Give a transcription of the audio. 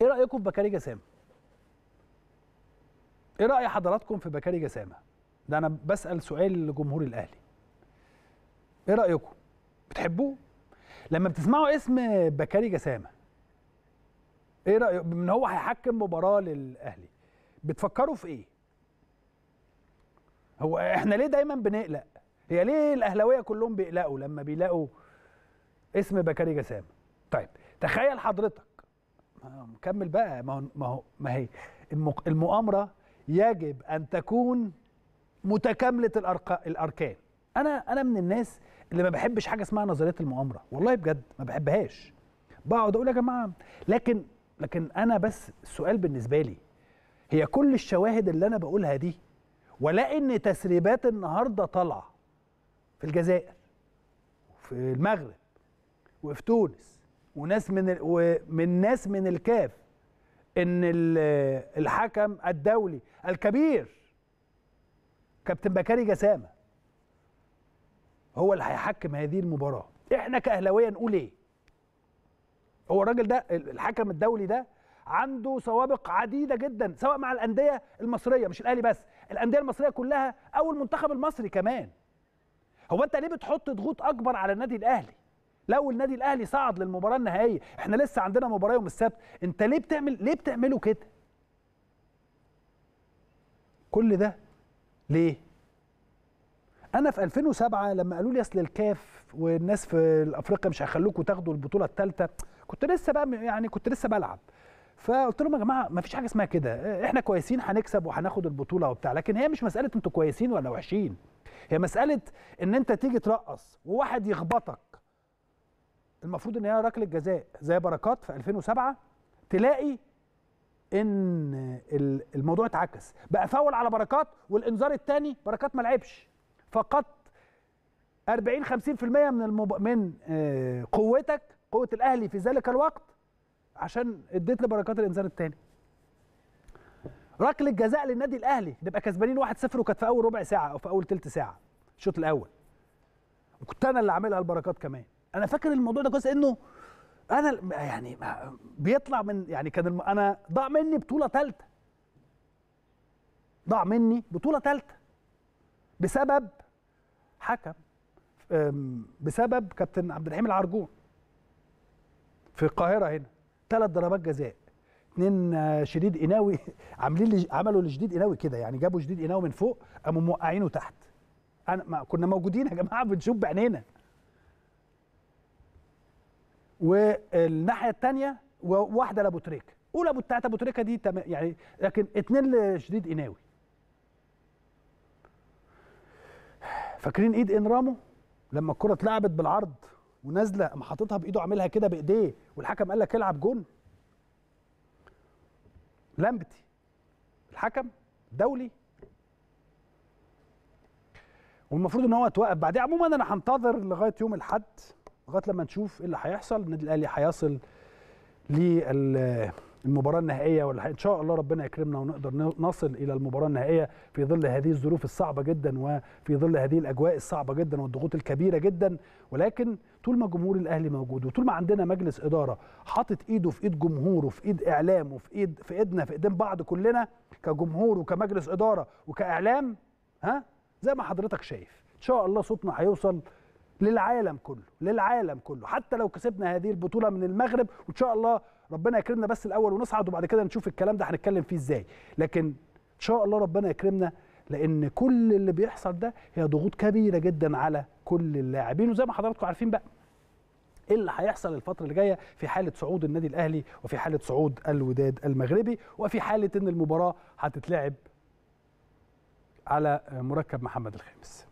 ايه رايكم في بكاري جسام ايه راي حضراتكم في بكاري جسامه ده انا بسال سؤال لجمهور الاهلي ايه رايكم بتحبوه لما بتسمعوا اسم بكاري جسامه ايه رايكم ان هو هيحكم مباراه للاهلي بتفكروا في ايه هو احنا ليه دايما بنقلق هي ليه الاهلاويه كلهم بيقلقوا لما بيلاقوا اسم بكاري جسام طيب تخيل حضرتك مكمل بقى ما هو ما هو ما هي المؤامره يجب ان تكون متكامله الاركان انا انا من الناس اللي ما بحبش حاجه اسمها نظريه المؤامره والله بجد ما بحبهاش بقعد اقول يا جماعه لكن لكن انا بس السؤال بالنسبه لي هي كل الشواهد اللي انا بقولها دي ولا ان تسريبات النهارده طالعه في الجزائر وفي المغرب وفي تونس وناس من ال... ومن ناس من الكاف ان الحكم الدولي الكبير كابتن بكاري جسامه هو اللي هيحكم هذه المباراه احنا كاهلاويه نقول ايه هو الراجل ده الحكم الدولي ده عنده سوابق عديده جدا سواء مع الانديه المصريه مش الاهلي بس الانديه المصريه كلها او المنتخب المصري كمان هو انت ليه بتحط ضغوط اكبر على النادي الاهلي لو النادي الاهلي صعد للمباراه النهائيه احنا لسه عندنا مباراه يوم السبت انت ليه بتعمل ليه بتعملوا كده كل ده ليه انا في 2007 لما قالوا لي اصل الكاف والناس في افريقيا مش هيخلوكم تاخدوا البطوله الثالثه كنت لسه بقى يعني كنت لسه بلعب فقلت لهم يا جماعه ما فيش حاجه اسمها كده احنا كويسين هنكسب وهناخد البطوله وبتاع لكن هي مش مساله انتوا كويسين ولا وحشين هي مساله ان انت تيجي ترقص وواحد يخبطك المفروض ان هي ركله جزاء زي بركات في 2007 تلاقي ان الموضوع اتعكس بقى فاول على بركات والانذار الثاني بركات ما لعبش فقط 40 50% من المب... من آه، قوتك قوه الاهلي في ذلك الوقت عشان اديت لبركات الانذار الثاني ركله جزاء للنادي الاهلي نبقى كسبانين 1-0 وكانت في اول ربع ساعه او في اول ثلث ساعه الشوط الاول وكنت انا اللي عاملها لبركات كمان انا فاكر الموضوع ده كويس انه انا يعني بيطلع من يعني كان الم... انا ضاع مني بطوله ثالثه ضاع مني بطوله ثالثه بسبب حكم بسبب كابتن عبد الرحيم العرجون في القاهره هنا ثلاث ضربات جزاء اتنين شديد قناوي عاملين عملوا لشديد قناوي كده يعني جابوا شديد قناوي من فوق قاموا موقعينه تحت انا ما كنا موجودين يا جماعه بنشوف بعينينا والناحيه الثانيه واحده لابو تريكه اولى بتاعت ابو تريكه دي يعني لكن اتنين لشديد قناوي فاكرين ايد انرامو لما الكره اتلعبت بالعرض ونازله قام حاططها بايده عاملها كده بايديه والحكم قال لك العب جون لمبتي الحكم دولي والمفروض ان هو اتوقف بعدين عموما انا هنتظر لغايه يوم الاحد لغايه لما نشوف ايه اللي هيحصل النادي الاهلي هيصل للمباراه النهائيه ولا ان شاء الله ربنا يكرمنا ونقدر نصل الى المباراه النهائيه في ظل هذه الظروف الصعبه جدا وفي ظل هذه الاجواء الصعبه جدا والضغوط الكبيره جدا ولكن طول ما جمهور الاهلي موجود وطول ما عندنا مجلس اداره حاطط ايده في ايد جمهوره في ايد اعلامه في ايد في ايدنا في ايدين بعض كلنا كجمهور وكمجلس اداره وكاعلام ها زي ما حضرتك شايف ان شاء الله صوتنا هيوصل للعالم كله للعالم كله حتى لو كسبنا هذه البطوله من المغرب وان شاء الله ربنا يكرمنا بس الاول ونصعد وبعد كده نشوف الكلام ده هنتكلم فيه ازاي لكن ان شاء الله ربنا يكرمنا لان كل اللي بيحصل ده هي ضغوط كبيره جدا على كل اللاعبين وزي ما حضراتكم عارفين بقى ايه اللي هيحصل الفتره اللي جايه في حاله صعود النادي الاهلي وفي حاله صعود الوداد المغربي وفي حاله ان المباراه هتتلعب على مركب محمد الخامس